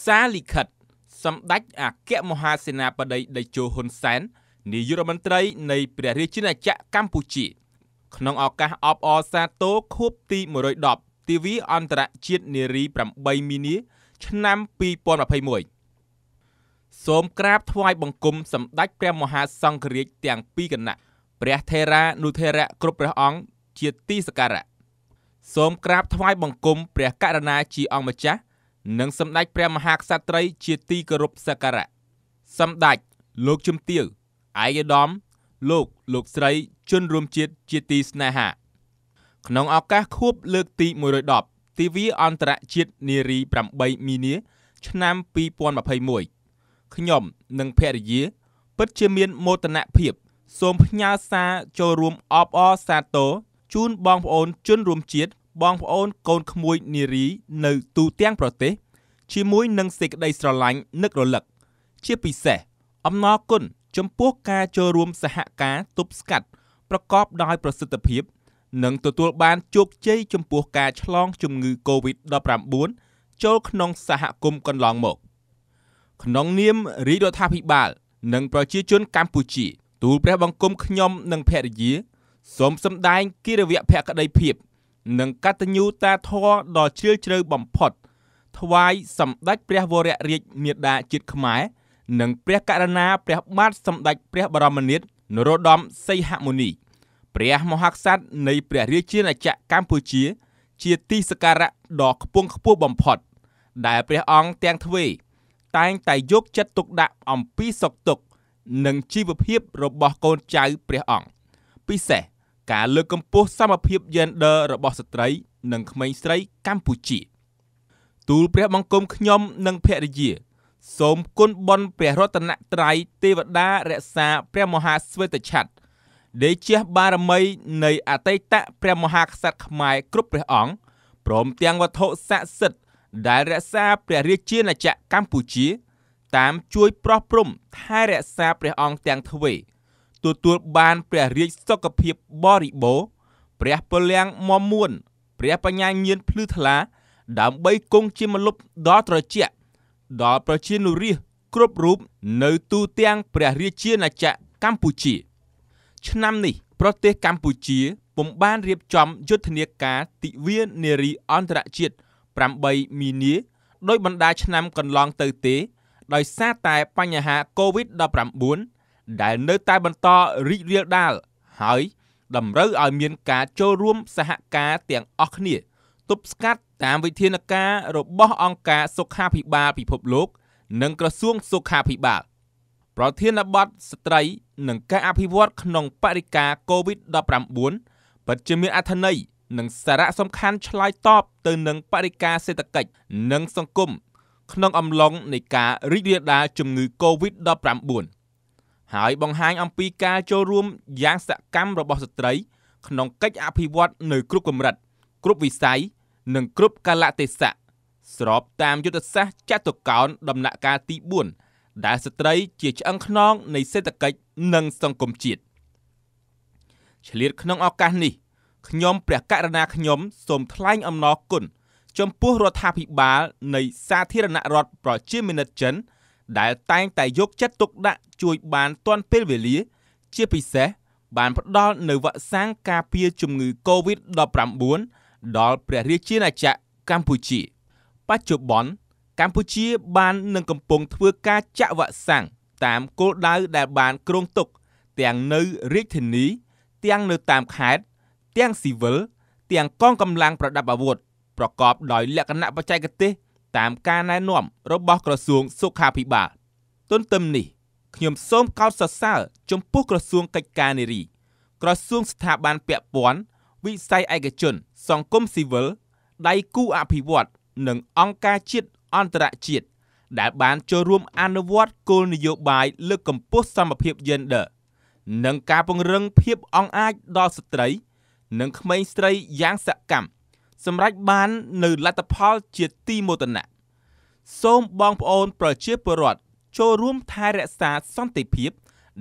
សាលិខិត សម្ដេចអគ្គមហាសេនាបតីតេជោហ៊ុនសែននាយករដ្ឋមន្ត្រី នៃព្រះរាជាណាចក្រកម្ពុជាក្នុងឱកាសអបអរសាទរខួបទី110ទិវាអន្តរជាតិនារី8មីនាឆ្នាំ2021សូមក្រាបថ្វាយបង្គំសម្ដេចព្រះមហាសង្ឃរាជទាំងពីរគណៈព្រះថេរានុថេរៈគ្រប់ព្រះអង្គជាទីសក្ការៈសូម ក្រាបថ្វាយបង្គំព្រះករណាជាអង្គម្ចាស់និងសម្ដេចព្រះមហាក្សត្រីជាទីគោរពសក្ការៈសម្ដេចលោកជំទាវឯកឧត្តមលោកលោកស្រីជនរួមជាតិជាទីស្នេហា ក្នុងឱកាសខួប លើកទី110ទិវាអន្តរជាតិនារី8មីនា ឆ្នាំ2021ខ្ញុំនិងភរិយា ពិតជាមានមោទនភាពសូមផ្ញើសារចូលរួមអបអរសាទរជូនបងប្អូនជនរួមជាតិបងប្អូនកូនក្មួយនារី នៅ ទូទាំងប្រទេសជាមួយនឹងសេចក្តីស្រឡាញ់នឹករលឹក ជាពិសេសអំណរគុណចំពោះការចូលរួមសហការទប់ស្កាត់ប្រកបដោយប្រសិទ្ធភាពនិងទទួលបានជោគជ័យចំពោះការ ឆ្លងជំងឺ Covid-19 ចូលក្នុងសហគមន៍កន្លងមក ក្នុងនាមរាជរដ្ឋាភិបាល និងប្រជាជនកម្ពុជាទូលព្រះបង្គំខ្ញុំ និងភរិយាសូមសម្ដែងគិរវៈភក្តីភាពនិងកតញ្ញូតាធម៌ដ៏ជ្រាលជ្រៅបំផុតថ្វាយសម្ដេចព្រះវររាជមេដាជាតិខ្មែរនិងព្រះករណា ព្រះបាទសម្ដេចព្រះ បរមនាថនរោត្តមសីហមុនីព្រះមហាក្សត្រនៃព្រះរាជាណាចក្រកម្ពុជា ជាទីសក្ការៈដ៏ខ្ពង់ខ្ពស់បំផុត ដែលព្រះអង្គទាំងទ្វេ តែងតែយកចិត្តទុកដាក់អំពីសុខទុក្ខនិងជីវភាពរបស់កូនចៅព្រះអង្គពិសេសការលើកកម្ពស់សមភាព gender របស់ស្ត្រី និងក្មេងស្រីកម្ពុជាទូលព្រះបង្គំខ្ញុំនិងភរិយាសូមគុណបុណ្យព្រះរតនត្រ័យទេវតារក្សាព្រះមហាស្វេតឆ័ត្រដេជះបារមីនៃអតីតព្រះមហាក្សត្រខ្មែរគ្រប់ព្រះអង្គព្រមទាំងវត្ថុស័ក្តិសិទ្ធិដែលរក្សាព្រះរាជាណាចក្រកម្ពុជាតាមជួយប្រោះព្រំថែរក្សាព្រះអង្គទាំងទ្វេទទួលបានព្រះរាជសុខភាពបរិបូរព្រះពលលាំងមមមួន ព្រះបញ្ញាញាណភ្លឺថ្លា ដើម្បីគង់ជាមលុបដ៏ត្រជាក់ដល់ប្រជានុរាស្ត្រគ្រប់រូបនៅទូទាំងព្រះរាជាណាចក្រកម្ពុជា ឆ្នាំនេះ ប្រទេសកម្ពុជាពុំបានរៀបចំយុទ្ធនាការទិវានារីអន្តរជាតិ8មីនាដោយបណ្ដាឆ្នាំកន្លងទៅទេដោយសារតែបញ្ហា COVID-19 ដែលនៅតែបន្តរីករាលដាលហើយតម្រូវឲ្យមានការចូលរួមសហការទាំងអស់គ្នាទប់ស្កាត់តាមវិធានការរបស់អង្គការសុខាភិបាលពិភពលោក និងក្រសួងសុខាភិបាលប្រធានបទស្ត្រីនិងការអភិវឌ្ឍក្នុងបរិការ COVID-19 ពិតជាមានអត្ថន័យនិងសារៈសំខាន់ឆ្លើយតបទៅនឹងបរិការសេដ្ឋកិច្ចនិងសង្គមក្នុងអំឡុងនៃការរីករាលដាលជំងឺ COVID-19 ហើយបង្ហាញអំពីការចូលរួមយ៉ាងសកម្មរបស់ស្ត្រីក្នុងកិច្ចអភិវឌ្ឍនៅគ្រប់កម្រិតគ្រប់វិស័យនិងគ្រប់កាលៈទេសៈស្របតាមយុទ្ធសាស្ត្រចតុកោណដំណាក់កាលទី4ដែលស្ត្រីជាឆ្អឹងខ្នងនៃសេដ្ឋកិច្ចនិងសង្គមជាតិឆ្លៀតក្នុងឱកាសនេះខ្ញុំព្រះករុណាខ្ញុំសូមថ្លែងអំណរគុណចំពោះរដ្ឋាភិបាលនៃសាធារណរដ្ឋប្រជាមានិតចិនដែលតែងតែយកចិត្តទុកដាក់ជួយបានទាន់ពេលវេលាជាពិសេសបានផ្ដល់នៅវ៉ាក់សាំងការពារជំងឺ Covid-19 ដល់ព្រះរាជាណាចក្រកម្ពុជាបច្ចុប្បន្នកម្ពុជា បាននឹងកំពុងធ្វើការចាក់វ៉ាក់សាំងតាមគោលដៅដែលបានគ្រោងទុក ទាំងនៅរាជធានី ទាំងនៅតាមខេត្តទាំងស៊ីវិលទាំងកងកម្លាំងប្រដាប់អាវុធប្រកបដោយលក្ខណៈបច្ចេកទេសតាមការណែនាំ របស់ក្រសួងសុខាភិបាលទន្ទឹមនេះខ្ញុំសូមកោតសរសើរចំពោះក្រសួងកិច្ចការនារីក្រសួងស្ថាប័នពាក់ព័ន្ធវិស័យឯកជនសង្គមស៊ីវិលដៃគូអភិវឌ្ឍនិងអង្គការជាតិអន្តរជាតិដែល បានចូលរួមអនុវត្តគោលនយោបាយលើកកម្ពស់សមភាព gender និងការពង្រឹងភាពអង់អាចដល់ស្ត្រី និងក្មេងស្រីយ៉ាងសកម្មសម្រេចបាននៅលទ្ធផលជាទីមោទនៈសូមបងប្អូនប្រជាពលរដ្ឋចូលរួមថែរក្សាសន្តិភាព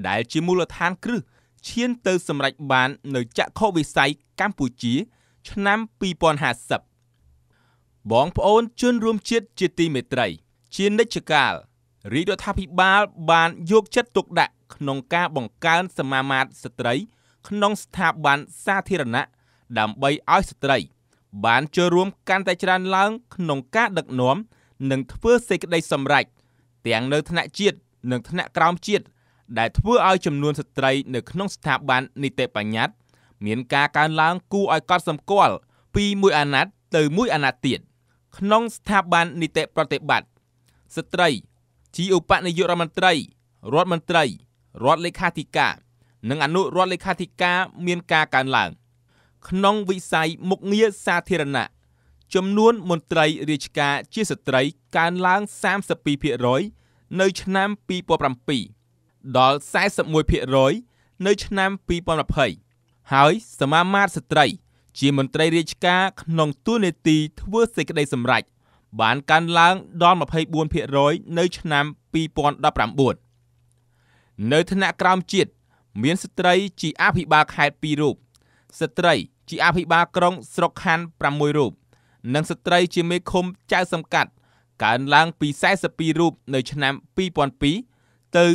ដែលជាមូលដ្ឋានគ្រឹះឈានទៅសម្រេចបាននៅចក្ខុវិស័យកម្ពុជាឆ្នាំ2050បងប្អូនជនរួមជាតិជាទីមេត្រី ជានិច្ចកាលរាជរដ្ឋាភិបាលបានយកចិត្តទុកដាក់ក្នុងការបង្កើនសមាមាត្រស្ត្រីក្នុងស្ថាប័នសាធារណៈដើម្បីឲ្យស្ត្រីបានចូលរួមកាន់តែច្រើនឡើង ក្នុងការដឹកនាំនិងធ្វើសេចក្តី សម្រេចទាំងនៅថ្នាក់ជាតិនិងថ្នាក់ក្រោមជាតិដែលធ្វើឲ្យចំនួនស្ត្រី នៅក្នុងស្ថាប័ននីតិបញ្ញត្តិមានការកើនឡើង គួរឲ្យកត់សម្គាល់ពីមួយអាណត្តិទៅមួយអាណត្តិទៀតក្នុងស្ថាប័ននីតិប្រតិបត្តិស្ត្រីជាឧបនាយករដ្ឋមន្ត្រីរដ្ឋមន្ត្រីរដ្ឋលេខាធិការនិងអនុរដ្ឋលេខាធិការមានការកើនឡើងក្នុងវិស័យមុខងារសាធារណៈចំនួនមន្ត្រីរាជការជាស្ត្រីកើនឡើង32%នៅឆ្នាំ2007ដល់41%នៅឆ្នាំ2020ហើយសមាមាត្រស្ត្រីជាមន្ត្រីរាជការក្នុងទួនាទីធ្វើសេចក្តីសម្រេចបានកើនឡើងដល់24%នៅ ឆ្នាំ2019នៅថ្នាក់ក្រោមជាតិមានស្ត្រី ជាអភិបាលខេត្ត2រូបស្ត្រីជាអភិបាលក្រុងស្រុកខណ្ឌ6រូបនិងស្ត្រី ជាមេឃុំចៅសំកាត់កើនឡើងពី42រូបនៅឆ្នាំ2002ទៅ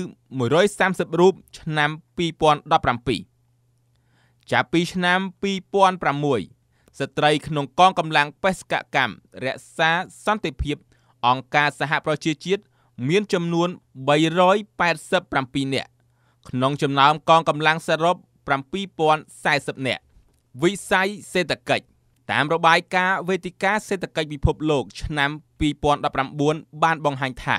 130រូបឆ្នាំ2017ចាប់ពីឆ្នាំ2006ស្ត្រីក្នុងកងកម្លាំងបេសកកម្មរក្សាសន្តិភាព អង្គការសហប្រជាជាតិមានចំនួន387នាក់ក្នុងចំណោមកងកម្លាំងសរុប7040នាក់វិស័យសេដ្ឋកិច្ចតាមរបាយការណ៍វេទិកាសេដ្ឋកិច្ចពិភពលោកឆ្នាំ2019បានបង្ហាញថា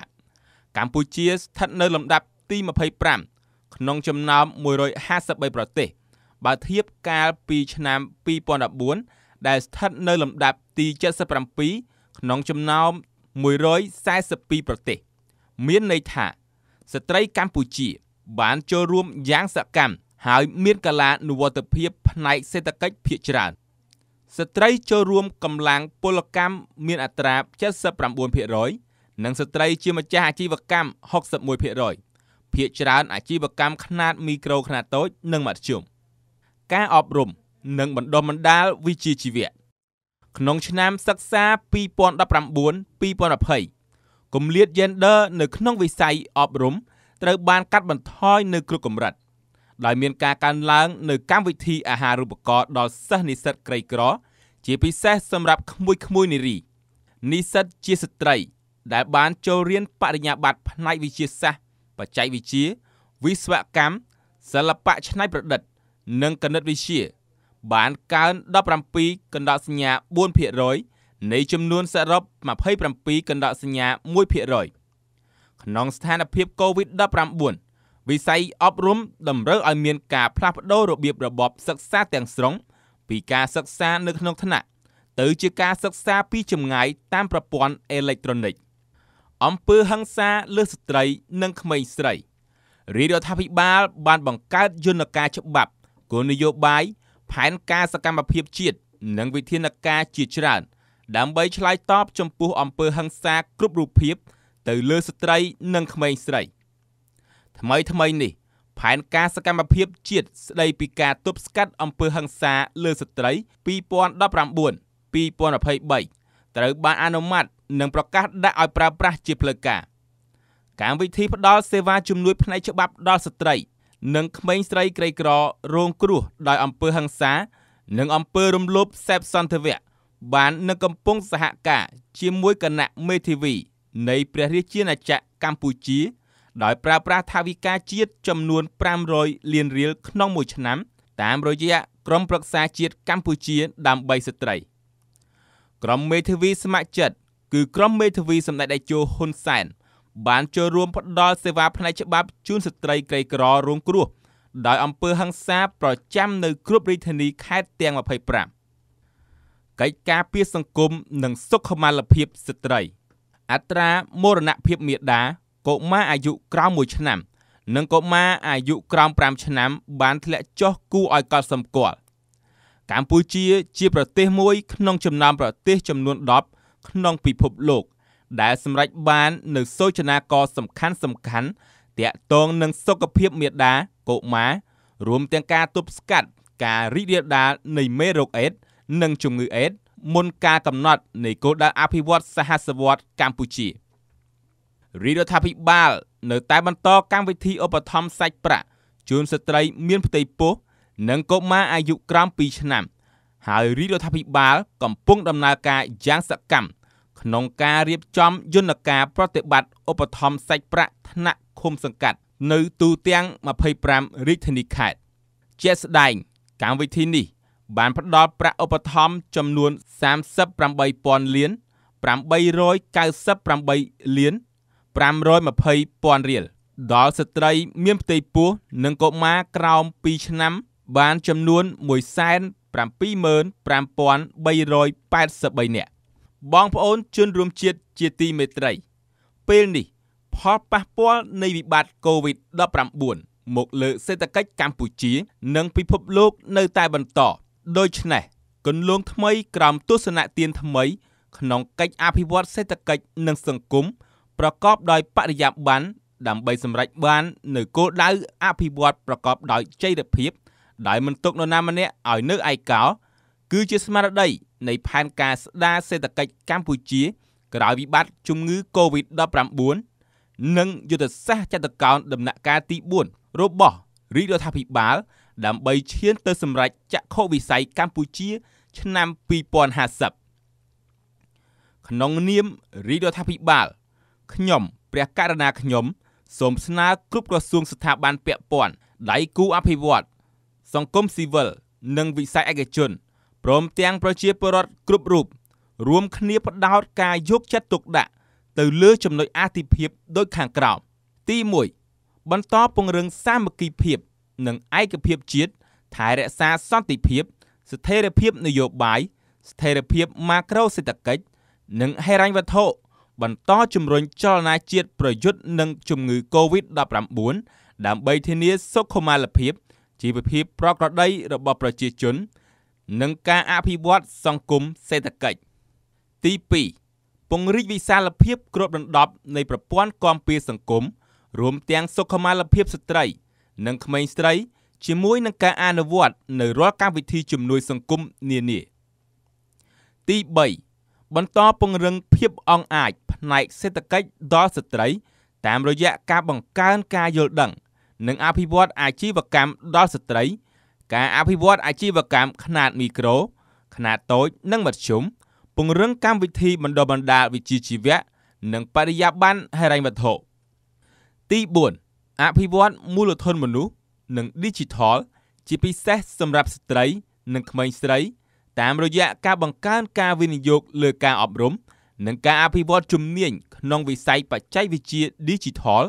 កម្ពុជាស្ថិតនៅលំដាប់ទី25ក្នុងចំណោម153ប្រទេសបើធៀបកាលពីឆ្នាំ2014ដែលស្ថិតនៅលំដាប់ទី77ក្នុងចំណោម142ប្រទេសមានន័យថាស្ត្រីកម្ពុជា បានចូលរួមយ៉ាងសកម្មហើយមានកលានុវត្តភាពផ្នែកសេដ្ឋកិច្ចភាគច្រើនស្ត្រីចូលរួមកម្លាំងពលកម្មមានអត្រា79%និងស្ត្រីជាម្ចាស់អាជីវកម្ម61%ភាគច្រើនអាជីវកម្មខ្នាតមីក្រូខ្នាតតូចនិងមធ្យមការអប់រំនិងបណ្ដុះបណ្ដាលវិជ្ជាជីវៈក្នុងឆ្នាំសិក្សា2019-2020គម្លាត gender នៅ ក្នុងវិស័យអប់រំត្រូវបានកាត់បន្ថយនៅគ្រប់កម្រិត។ដោយមានការកើនឡើងនៅកម្មវិធីអាហារូបករណ៍ដល់សិស្សនិស្សិតក្រីក្រជាពិសេសសម្រាប់ក្មួយៗនារីនិស្សិតជាស្ត្រី ដែល បានចូលរៀនបរិញ្ញាបត្រផ្នែកវិទ្យាសាស្ត្របច្ចេកវិទ្យាវិស្វកម្មសិល្បៈច្នៃប្រឌិត និងគណិតវិទ្យាបានកើន17កណ្ដោសញ្ញា4%នៃ ចំនួន សរុប27កណ្ដោសញ្ញា1%ក្នុងស្ថានភាព COVID-19 វិស័យអប់រំតម្រូវឲ្យមានការផ្លាស់ប្តូររបៀបរបបសិក្សាទាំងស្រុងពីការសិក្សានៅក្នុងថ្នាក់ទៅជាការសិក្សាពីចម្ងាយតាមប្រព័ន្ធអេເລັກត្រូនិកអំពើហិង្សាលើស្ត្រីនិងក្មេងស្រីរាជរដ្ឋាភិបាលបានបង្កើតយន្តការច្បាប់គោលនយោបាយផែនការសកម្មភាពជាតិនិងវិធានការជាច្រើន ដើម្បីឆ្លើយតបចំពោះអំពើហិង្សាគ្រប់រូបភាព ទៅលើស្ត្រីនិងក្មេងស្រី។ថ្មីថ្មីនេះផែនការសកម្មភាពជាតិស្ដីពីការទប់ស្កាត់អំពើហិង្សាលើស្ត្រី2019 2023ត្រូវបានអនុម័តនិងប្រកាសដាក់ឲ្យប្រើប្រាស់ជាផ្លូវការកម្មវិធីផ្ដល់សេវាជំនួយផ្នែកច្បាប់ដល់ស្ត្រី និងក្មេងស្រីក្រីក្ររងគ្រោះដោយអំពើហិង្សា និងអំពើរំលោភសេពសន្តិវៈបាននឹងកំពុងសហការជាមួយគណៈមេធាវីនៃ ព្រះរាជាណាចក្រកម្ពុជាដោយប្រើប្រាស់ថវិកាជាតិចំនួន500លានរៀលក្នុងមួយឆ្នាំតាមរយៈក្រុមប្រឹក្សាជាតិកម្ពុជាដើម្បីស្ត្រីក្រុមមេធាវីស្ម័គ្រចិត្តគឺក្រុមមេធាវីសម្ដេចតេជោហ៊ុនសែនបានចូលរួមផ្ដល់សេវាផ្នែកច្បាប់ជូនស្ត្រីក្រីក្ររងគ្រោះដោយអង្គើហឹងសាប្រចាំនៅគ្រប់រាជធានីខេត្តទាំង25កិច្ចការពីសង្គមនិងសុខុមាលភាពស្ត្រីអត្រាមរណភាពមាតាកុមារអាយុក្រោម1ឆ្នាំ និងកុមារអាយុក្រោម5ឆ្នាំ បានធ្លាក់ចុះគួរឲ្យកត់សម្គាល់កម្ពុជាជាប្រទេសមួយក្នុងចំណោមប្រទេសចំនួន10ក្នុងពិភពលោក ដែលសម្រេចបាននៅសូចនាករសំខាន់សំខាន់តាក់ទងនឹងសុខភាពមាតាកុមារ រួមទាំងការទប់ស្កាត់ការរីករាលដាលនៃមេរោគអេដសនិងជំងឺអេដសមុនការកំណត់ នៃគោលដៅអភិវឌ្ឍសហសវត្តកម្ពុជា។រាជរដ្ឋាភិបាល នៅតែបន្តកម្មវិធីឧបត្ថម្ភសាច់ប្រាក់ជូនស្ត្រីមានផ្ទៃពោះនិងកុមារអាយុក្រោម2ឆ្នាំហើយរាជរដ្ឋាភិបាល កំពុងដំណើរការយ៉ាងសកម្មក្នុងការរៀបចំយន្តការប្រតិបត្តិឧបត្ថម្ភសាច់ប្រាក់ថ្នាក់ឃុំសង្កាត់នៅទូទាំង25រាជធានីខេត្តជាក់ស្ដែងកម្មវិធីនេះបានផ្ដល់ប្រាក់ឧបត្ថម្ភចំនួន38,000លាន898លាន520,000រៀលដល់ស្ត្រីមានផ្ទៃពោះនិងកុមារក្រោម2ឆ្នាំ បានចំនួន175,383នាក់បងប្អូនជនរួមជាតិជាទីមេត្រី ពេលនេះផលប៉ះពាល់នៃវិបត្តិ COVID-19 មកលើសេដ្ឋកិច្ចកម្ពុជា និងពិភពលោកនៅតែបន្តដូច្នេះគន្លង ថ្មីក្រោមទស្សនៈទានថ្មី ក្នុងកិច្ចអភិវឌ្ឍសេដ្ឋកិច្ចនិងសង្គមប្រកបដោយបរិយាបន្នដើម្បីសម្រេចបាននូវគោលដៅអភិវឌ្ឍប្រកបដោយចីរភាពដោយមិនទុកនរណាម្នាក់ឲ្យនៅឯកោគឺជាស្មារតីនៃផែនការស្ដារសេដ្ឋកិច្ចកម្ពុជាក្រោយវិបត្តិជំងឺ Covid-19 និងយុទ្ធសាស្ត្រចតកោណដំណាក់កាលទី4របស់រាជរដ្ឋាភិបាលដើម្បីឈាន ទៅសម្រេចចក្ខុវិស័យកម្ពុជា ឆ្នាំ2050ក្នុងនាមរាជរដ្ឋាភិបាលខ្ញុំព្រះករណាខ្ញុំសូមស្នើគ្រប់ក្រសួងស្ថាប័នពាក់ព័ន្ធដៃគូអភិវឌ្ឍសង្គមស៊ីវិលនិងវិស័យឯកជនព្រមទាំងប្រជាពលរដ្ឋគ្រប់រូបរួមគ្នាផ្តោតការយកចិត្តទុកដាក់ទៅលើ ចំណុចអាទិភាពដូចខាងក្រោមទី1បន្តពង្រឹងសាមគ្គីភាព និងឯកភាពជាតិថែរក្សាសន្តិភាព ស្ថិរភាពនយោបាយស្ថិរភាពម៉ាក្រូសេដ្ឋកិច្ចនិងហិរញ្ញវត្ថុបន្តជំរុញចលនាជាតិប្រយុទ្ធនឹងជំងឺ Covid-19 ដើម្បីធានាសុខុមាលភាពជីវភាព ប្រក្រតីរបស់ ប្រជាជន និងការអភិវឌ្ឍសង្គមសេដ្ឋកិច្ចទី2ពង្រីកវិសាលភាពគ្របដណ្ដប់ នៃប្រព័ន្ធគាំពារសង្គមរួមទាំងសុខុមាលភាពស្ត្រី និងក្មេងស្រី ជាមួយនឹងការអនុវត្ត នៅរាល់កម្មវិធីជំនួយ សង្គមនានា ទី3បន្តពង្រឹងភាពអង់អាចផ្នែកសេដ្ឋកិច្ចដល់ស្ត្រីតាមរយៈការបង្កើនការយល់ដឹង និងអភិវឌ្ឍអាជីវកម្មដល់ស្ត្រី ការ អភិវឌ្ឍអាជីវកម្មខ្នាតមីក្រូ ខ្នាតតូចនិងមធ្យមពង្រឹងកម្មវិធី បណ្ដុះបណ្ដាលវិជ្ជាជីវៈនិងបរិយាបន្នហិរញ្ញវត្ថុទី4អភិវឌ្ឍមូលធនមនុស្សនិង Digital ជាពិសេសសម្រាប់ស្ត្រីនិងក្មេងស្រីតាមរយៈការបង្កើនការវិនិយោគលើការអប់រំនិងការអភិវឌ្ឍជំនាញក្នុងវិស័យបច្ចេកវិទ្យា Digital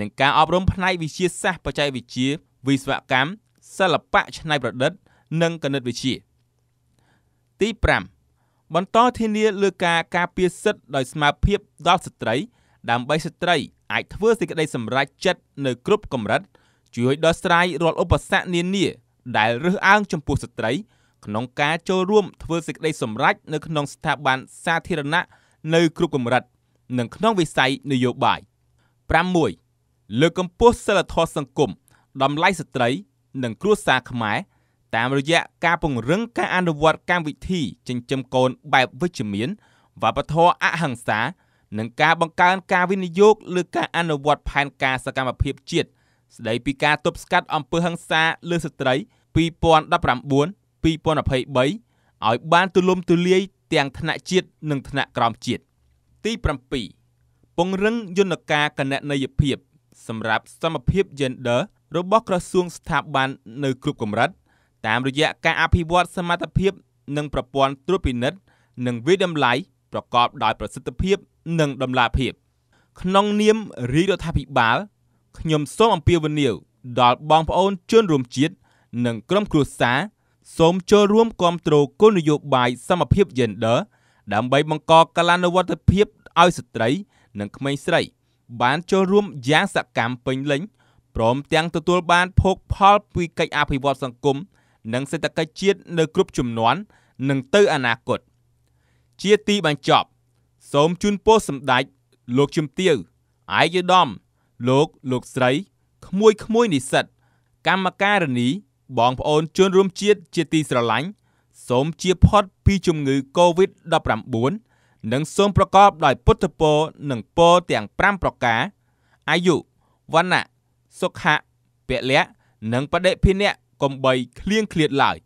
និងការអប់រំផ្នែកវិទ្យាសាស្ត្របច្ចេកវិទ្យាវិស្វកម្មសិល្បៈច្នៃប្រឌិត និងគណិតវិទ្យាទី5បន្តធានា លើការការពារសិទ្ធិដោយស្មារតីដល់ស្ត្រីដើម្បីស្ត្រីអាចធ្វើសេចក្តី សម្រេចចិត្តនៅគ្រប់កម្រិតជួយដោះស្រាយរាល់ឧបសគ្គនានា ដែលរើសអើងចំពោះស្ត្រីក្នុងការចូលរួមធ្វើសេចក្តីសម្រេចនៅក្នុងស្ថាប័នសាធារណៈនៅគ្រប់កម្រិតនិងក្នុងវិស័យនយោបាយ6លើកកម្ពស់សិលធម៌សង្គមតម្លៃស្ត្រីនិងគ្រួសារខ្មែរតាមរយៈការពង្រឹងការអនុវត្តកម្មវិធីចិញ្ចឹមកូនបែបវិជ្ជមានវប្បធម៌អហិង្សានិងការបង្កើនការវិនិយោគលើការអនុវត្តផែនការសកម្មភាពជាតិស្ដីពីការទប់ស្កាត់អំពើហិង្សាលើស្ត្រី2019 2023ឲ្យបានទូលំទូលាយ ទាំងថ្នាក់ជាតិនិងថ្នាក់ក្រោមជាតិទី7ពង្រឹងយន្តការកណន័យភាពសម្រាប់សមភាព gender របស់ក្រសួងស្ថាប័ននៅ គ្រប់កម្រិតតាមរយៈការអភិវឌ្ឍសមត្ថភាពនិងប្រព័ន្ធត្រួតពិនិត្យនិងវិតម្លៃប្រកបដោយប្រសិទ្ធភាព និងតម្លាភាព ក្នុងនាមរាជរដ្ឋាភិបាលខ្ញុំ សូមអំពាវនាវដល់បងប្អូនជនរួមជាតិនិងក្រុមគ្រួសារសូមចូលរួមគាំទ្រគោលនយោបាយសមភាព Gender ដើម្បីបង្កកលានុវត្តភាពឲ្យស្ត្រី និងក្មេងស្រី បានចូលរួមយ៉ាងសកម្មពេញលេញព្រមទាំងទទួលបានភោគផលពីកិច្ចអភិវឌ្ឍសង្គមនិងសេដ្ឋកិច្ចជាតិនៅគ្រប់ជំនាន់និងទៅអនាគតជាទីបញ្ចប់សូមជូនពរសម្ដេចលោកជំទាវឯកឧត្តមលោកលោកស្រីក្មួយក្មួយនិស្សិតកម្មការនីបងប្អូនជនរួមជាតិជាទីស្រឡាញ់សូមជៀសផុតពីជំងឺ Covid-19 និងសូមប្រកបដោយពុទ្ធពរនិងពរទាំង5ប្រការអាយុវណ្ណៈសុខៈពលៈនិងបដិភិនៈកុំបីឃ្លៀងឃ្លាតឡើយ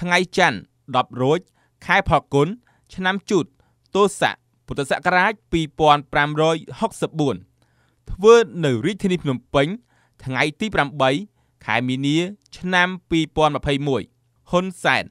ថ្ងៃច័ន្ទ10រោចខែផល្គុន ឆ្នាំជូតទស័កពុទ្ធសករាជ2564ធ្វើនៅរាជធានីភ្នំពេញ ថ្ងៃទី8ខែមីនាឆ្នាំ2021ហ៊ុនសែន